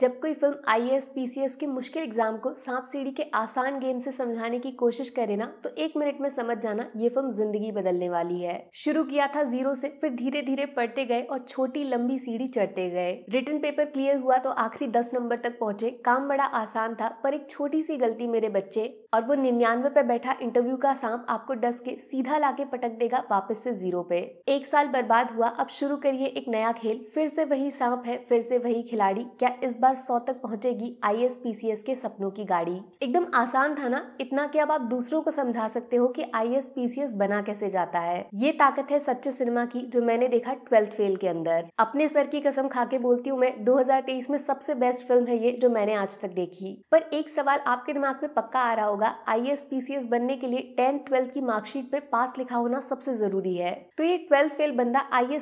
जब कोई film I S P C S के मुश्किल एग्जाम को सांप सीढ़ी के आसान गेम से समझाने की कोशिश करे ना तो एक मिनट में समझ जाना ये फिल्म जिंदगी बदलने वाली है शुरू किया था जीरो से फिर धीरे धीरे पढ़ते गए और छोटी लंबी सीढ़ी चढ़ते गए रिटर्न पेपर क्लियर हुआ तो आखिरी दस नंबर तक पहुंचे काम बड़ा आसान था पर एक छोटी सी गलती मेरे बच्चे और वो निन्यानवे पे बैठा इंटरव्यू का सांप आपको डस के सीधा लाके पटक देगा वापस से जीरो पे एक साल बर्बाद हुआ अब शुरू करिए एक नया खेल फिर से वही सांप है फिर से वही खिलाड़ी क्या इस बार सौ तक पहुंचेगी आई के सपनों की गाड़ी एकदम आसान था ना इतना कि अब आप दूसरों को समझा सकते हो कि आई बना कैसे जाता है ये ताकत है सच्चे सिनेमा की जो मैंने देखा ट्वेल्थ फेल के अंदर अपने सर की कसम खा के बोलती हूँ मैं 2023 में सबसे बेस्ट फिल्म है ये जो मैंने आज तक देखी पर एक सवाल आपके दिमाग में पक्का आ रहा होगा आई बनने के लिए टेंथ ट्वेल्थ की मार्कशीट पे पास लिखा होना सबसे जरूरी है तो ये ट्वेल्थ फेल बंदा आई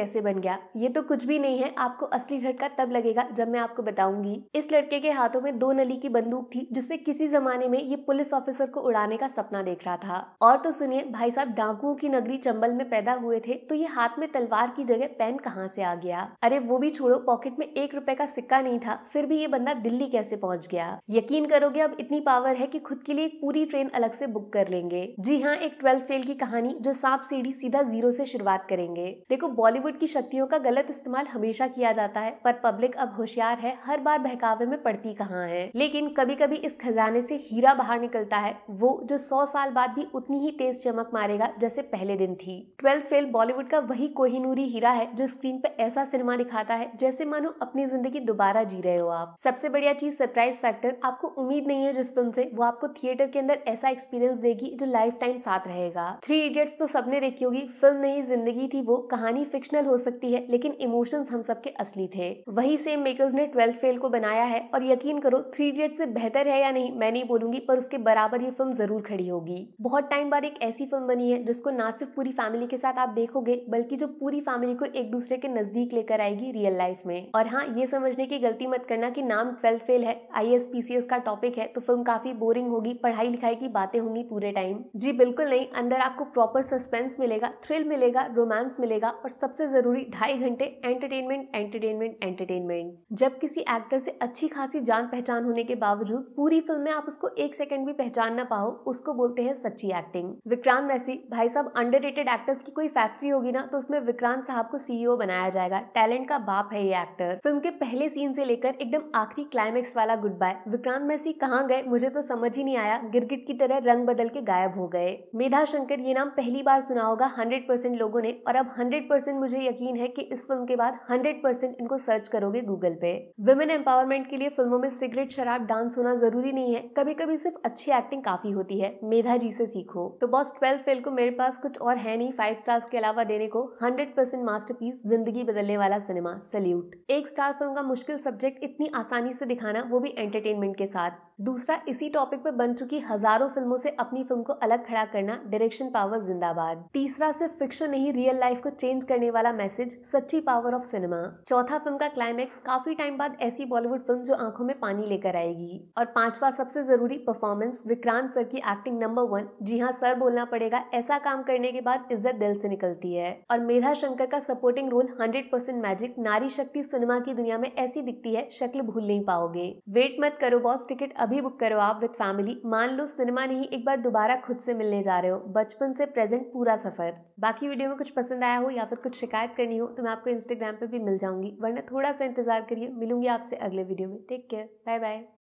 कैसे बन गया ये तो कुछ भी नहीं है आपको असली झटका तब लगेगा जब मैं आपको आपको बताऊंगी इस लड़के के हाथों में दो नली की बंदूक थी जिससे किसी जमाने में ये पुलिस ऑफिसर को उड़ाने का सपना देख रहा था और तो सुनिए भाई साहब डाकुओं की नगरी चंबल में पैदा हुए थे तो ये हाथ में तलवार की जगह पेन कहाँ से आ गया अरे वो भी छोड़ो पॉकेट में एक रुपए का सिक्का नहीं था फिर भी ये बंदा दिल्ली कैसे पहुँच गया यकीन करोगे अब इतनी पावर है की खुद के लिए पूरी ट्रेन अलग से बुक कर लेंगे जी हाँ एक ट्वेल्थ फेल की कहानी जो सांप सीढ़ी सीधा जीरो से शुरुआत करेंगे देखो बॉलीवुड की शक्तियों का गलत इस्तेमाल हमेशा किया जाता है पर पब्लिक अब होशियार है है हर बार बहकावे में पड़ती कहाँ है लेकिन कभी कभी इस खजाने से हीरा बाहर निकलता है वो जो सौ साल बाद भी उतनी ही तेज चमक मारेगा जैसे पहले दिन थी ट्वेल्थ फेल बॉलीवुड का वही कोहिनूरी हीरा है जो स्क्रीन पर ऐसा सिनेमा दिखाता है जैसे मानो अपनी जिंदगी दोबारा जी रहे हो आप सबसे बढ़िया चीज सरप्राइज फैक्टर आपको उम्मीद नहीं है जिस फिल्म से वो आपको थिएटर के अंदर ऐसा एक्सपीरियंस देगी जो लाइफ टाइम साथ रहेगा थ्री इडियट्स तो सबने देखी होगी फिल्म नहीं जिंदगी थी वो कहानी फिक्शनल हो सकती है लेकिन इमोशंस हम सबके असली थे वही सेम मेकर्स ने ट्वेल्थ फेल को बनाया है और यकीन करो थ्री इडियट से बेहतर है या नहीं मैं नहीं बोलूंगी पर उसके बराबर ये फिल्म जरूर खड़ी होगी बहुत टाइम बाद एक ऐसी फिल्म बनी है जिसको ना सिर्फ पूरी फैमिली के साथ आप देखोगे बल्कि जो पूरी फैमिली को एक दूसरे के नजदीक लेकर आएगी रियल लाइफ में और हाँ ये समझने की गलती मत करना की नाम ट्वेल्थ फेल है आई एस का टॉपिक है तो फिल्म काफी बोरिंग होगी पढ़ाई लिखाई की बातें होंगी पूरे टाइम जी बिल्कुल नहीं अंदर आपको प्रॉपर सस्पेंस मिलेगा थ्रिल मिलेगा रोमांस मिलेगा और सबसे जरूरी ढाई घंटे एंटरटेनमेंट एंटरटेनमेंट एंटरटेनमेंट जब किसी एक्टर से अच्छी खासी जान पहचान होने के बावजूद पूरी फिल्म में आप उसको एक सेकंड भी पहचान ना पाओ उसको बोलते हैं सच्ची एक्टिंग विक्रांत वैसी भाई साहब अंडर एक्टर्स की कोई फैक्ट्री होगी ना तो उसमें विक्रांत साहब को सीईओ e बनाया जाएगा टैलेंट का बाप है ये एक्टर फिल्म के पहले सीन से लेकर एकदम आखिरी क्लाइमेक्स वाला गुड बाय विक्रांत मैसी कहाँ गए मुझे तो समझ ही नहीं आया गिरगिट की तरह रंग बदल के गायब हो गए मेधा शंकर ये नाम पहली बार सुना होगा हंड्रेड परसेंट लोगों ने और अब हंड्रेड परसेंट मुझे यकीन है की इस फिल्म के बाद हंड्रेड परसेंट इनको सर्च करोगे गूगल पे वुमेन एम्पावरमेंट के लिए फिल्मों में सिगरेट शराब डांस होना जरूरी नहीं है कभी कभी सिर्फ अच्छी एक्टिंग काफी होती है मेधा जी से सीखो तो बॉस ट्वेल्व फेल को मेरे पास कुछ और है नहीं फाइव स्टार्स के अलावा देने को हंड्रेड परसेंट मास्टर जिंदगी बदलने वाला सिनेमा सल्यूट एक स्टार फिल्म का मुश्किल सब्जेक्ट इतनी आसानी से दिखाना वो भी एंटरटेनमेंट के साथ दूसरा इसी टॉपिक पे बन चुकी हजारों फिल्मों से अपनी फिल्म को अलग खड़ा करना डायरेक्शन पावर जिंदाबाद तीसरा सिर्फ फिक्शन नहीं रियल लाइफ को चेंज करने वाला मैसेज सच्ची पावर ऑफ सिनेमा चौथा फिल्म का क्लाइमैक्स काफी टाइम बाद ऐसी बॉलीवुड फिल्म जो आंखों में पानी लेकर आएगी और पांचवा सबसे जरूरी परफॉर्मेंस विक्रांत सर की एक्टिंग नंबर वन जी हाँ सर बोलना पड़ेगा ऐसा काम करने के बाद इज्जत दिल से निकलती है और मेधा शंकर का सपोर्टिंग रोल हंड्रेड मैजिक नारी शक्ति सिनेमा की दुनिया में ऐसी दिखती है शक्ल भूल नहीं पाओगे वेट मत करो बॉस टिकट अब अभी बुक करो आप विद फैमिली मान लो सिनेमा नहीं एक बार दोबारा खुद से मिलने जा रहे हो बचपन से प्रेजेंट पूरा सफर बाकी वीडियो में कुछ पसंद आया हो या फिर कुछ शिकायत करनी हो तो मैं आपको इंस्टाग्राम पर भी मिल जाऊंगी वरना थोड़ा सा इंतजार करिए मिलूंगी आपसे अगले वीडियो में टेक केयर बाय बाय